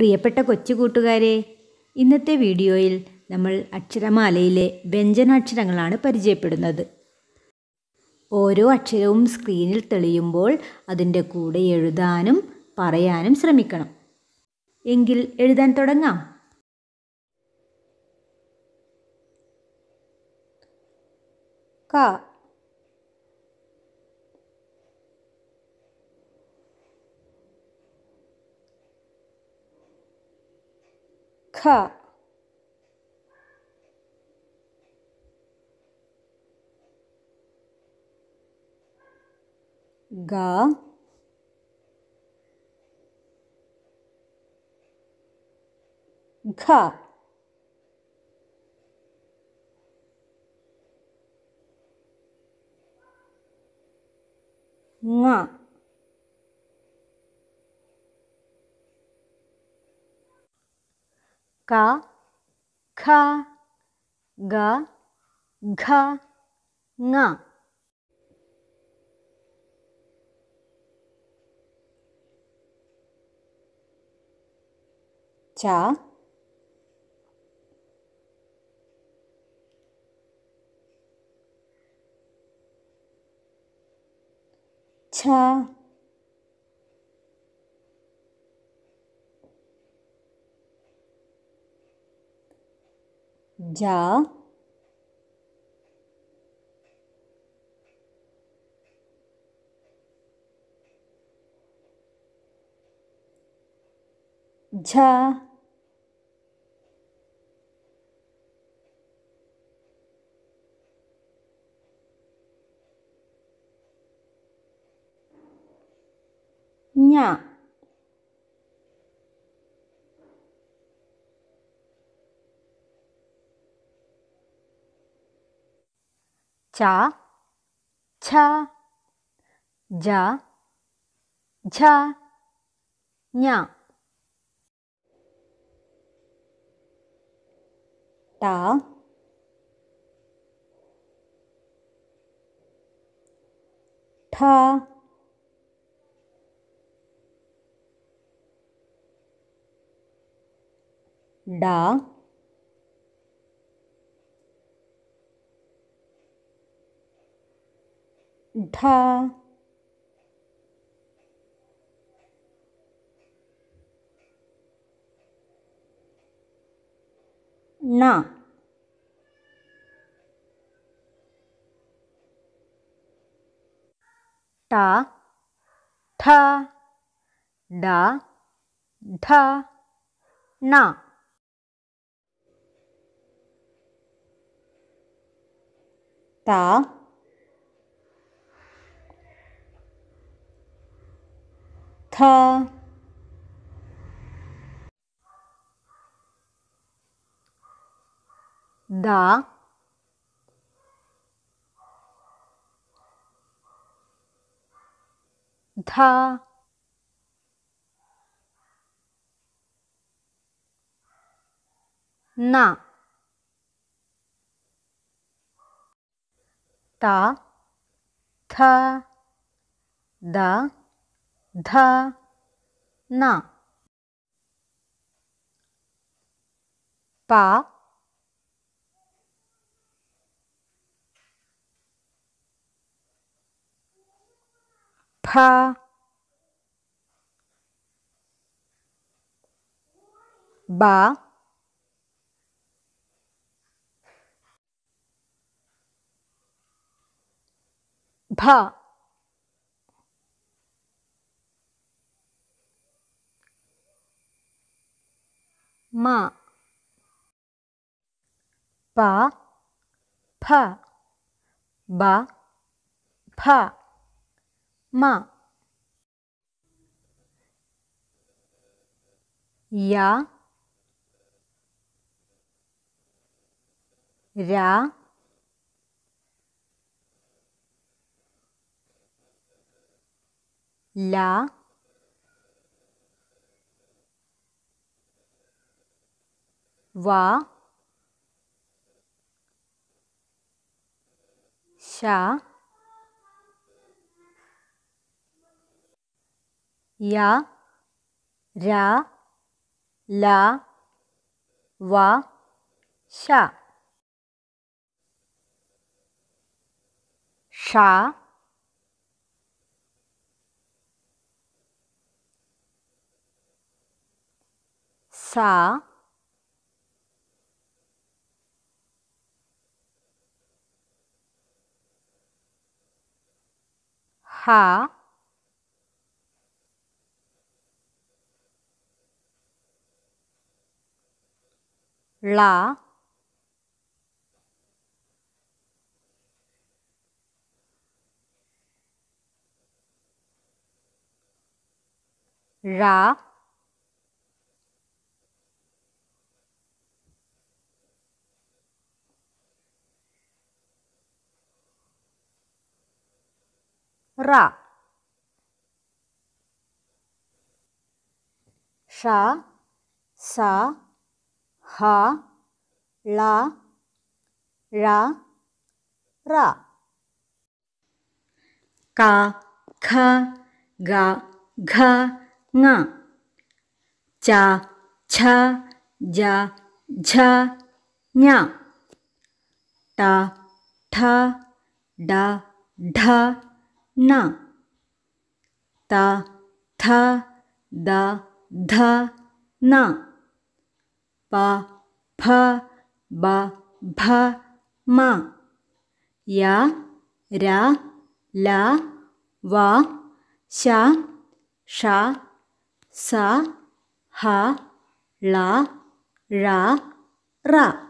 പ്രിയപ്പെട്ട കൊച്ചു കൂട്ടുകാരെ ഇന്നത്തെ വീഡിയോയിൽ നമ്മൾ അക്ഷരമാലയിലെ വ്യഞ്ജനാക്ഷരങ്ങളാണ് പരിചയപ്പെടുന്നത് ഓരോ അക്ഷരവും സ്ക്രീനിൽ തെളിയുമ്പോൾ അതിൻ്റെ കൂടെ എഴുതാനും പറയാനും ശ്രമിക്കണം എങ്കിൽ എഴുതാൻ തുടങ്ങാം ക ख ग घ ना का ख ग घ ङ च छ जा झा nya चा छा जा झा न्या टा ठा डा ढा ना टा ठा डा ढा ना ता था दा धा ना ता था दा 他那、帕、帕、巴、Pa. मा पा फ बा फ मा या रा ला वा शा या रा ला वा शा शा सा हा ला रा ra sha sa ha la ra ra ka kha ga gha nga cha cha ja jha nya ta tha da dha ना ता था द ध ना प फ ब भ मा या रा ला वा शा शा सा हा ला रा रा